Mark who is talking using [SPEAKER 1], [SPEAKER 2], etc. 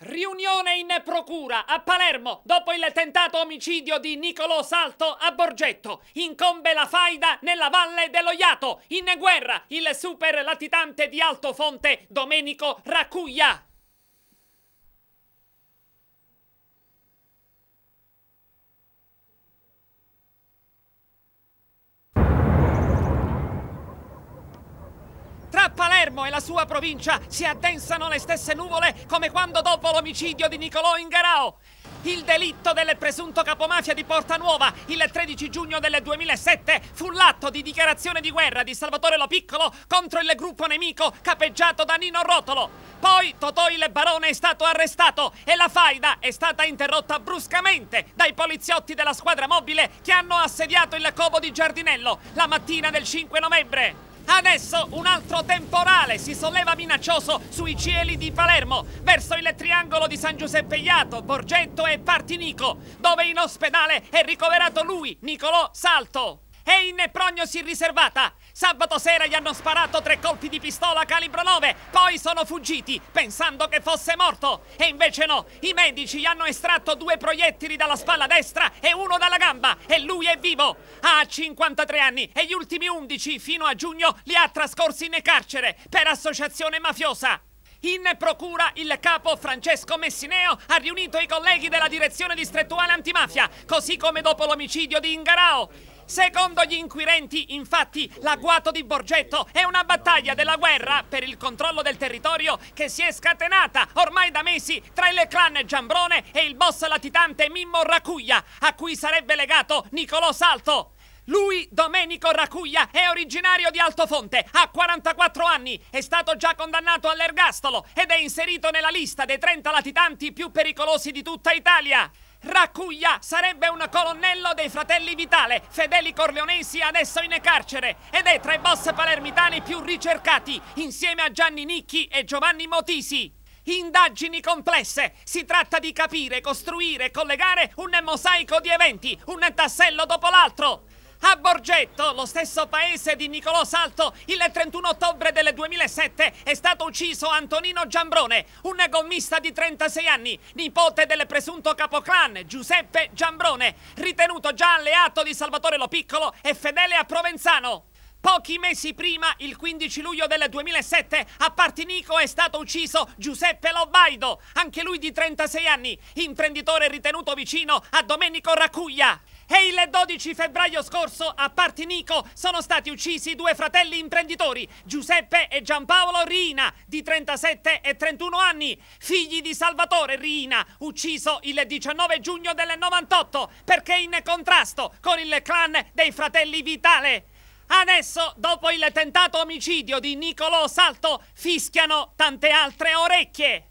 [SPEAKER 1] Riunione in procura a Palermo dopo il tentato omicidio di Niccolò Salto a Borgetto. Incombe la faida nella valle dello Iato. In guerra il super latitante di Altofonte Domenico Raccuglia. Palermo e la sua provincia si addensano le stesse nuvole come quando dopo l'omicidio di Nicolò Ingarao. Il delitto del presunto capomafia di Porta Nuova il 13 giugno del 2007 fu l'atto di dichiarazione di guerra di Salvatore Lo Piccolo contro il gruppo nemico capeggiato da Nino Rotolo. Poi Totò il Barone è stato arrestato e la faida è stata interrotta bruscamente dai poliziotti della squadra mobile che hanno assediato il covo di Giardinello la mattina del 5 novembre. Adesso un altro temporale si solleva minaccioso sui cieli di Palermo, verso il triangolo di San Giuseppe Iato, Borgetto e Partinico, dove in ospedale è ricoverato lui, Nicolò Salto e in prognosi riservata. Sabato sera gli hanno sparato tre colpi di pistola calibro 9, poi sono fuggiti pensando che fosse morto. E invece no, i medici gli hanno estratto due proiettili dalla spalla destra e uno dalla gamba e lui è vivo. Ha 53 anni e gli ultimi 11 fino a giugno li ha trascorsi in carcere per associazione mafiosa. In procura il capo Francesco Messineo ha riunito i colleghi della direzione distrettuale antimafia, così come dopo l'omicidio di Ingarao. Secondo gli inquirenti, infatti, l'agguato di Borgetto è una battaglia della guerra per il controllo del territorio che si è scatenata ormai da mesi tra il clan Giambrone e il boss latitante Mimmo Racuglia, a cui sarebbe legato Nicolò Salto. Lui, Domenico Racuglia, è originario di Altofonte, ha 44 anni, è stato già condannato all'ergastolo ed è inserito nella lista dei 30 latitanti più pericolosi di tutta Italia. Raccuglia sarebbe un colonnello dei fratelli Vitale, fedeli corleonesi adesso in carcere, ed è tra i boss palermitani più ricercati, insieme a Gianni Nicchi e Giovanni Motisi. Indagini complesse, si tratta di capire, costruire e collegare un mosaico di eventi, un tassello dopo l'altro. A Borgetto, lo stesso paese di Nicolò Salto, il 31 ottobre del 2007 è stato ucciso Antonino Giambrone, un gommista di 36 anni, nipote del presunto capoclan Giuseppe Giambrone, ritenuto già alleato di Salvatore Lo Piccolo e fedele a Provenzano. Pochi mesi prima, il 15 luglio del 2007, a Partinico è stato ucciso Giuseppe Lobbaido, anche lui di 36 anni, imprenditore ritenuto vicino a Domenico Raccuglia e il 12 febbraio scorso a Partinico sono stati uccisi due fratelli imprenditori, Giuseppe e Giampaolo Rina, di 37 e 31 anni, figli di Salvatore Rina, ucciso il 19 giugno del 98 perché in contrasto con il clan dei fratelli Vitale. Adesso, dopo il tentato omicidio di Niccolò Salto, fischiano tante altre orecchie.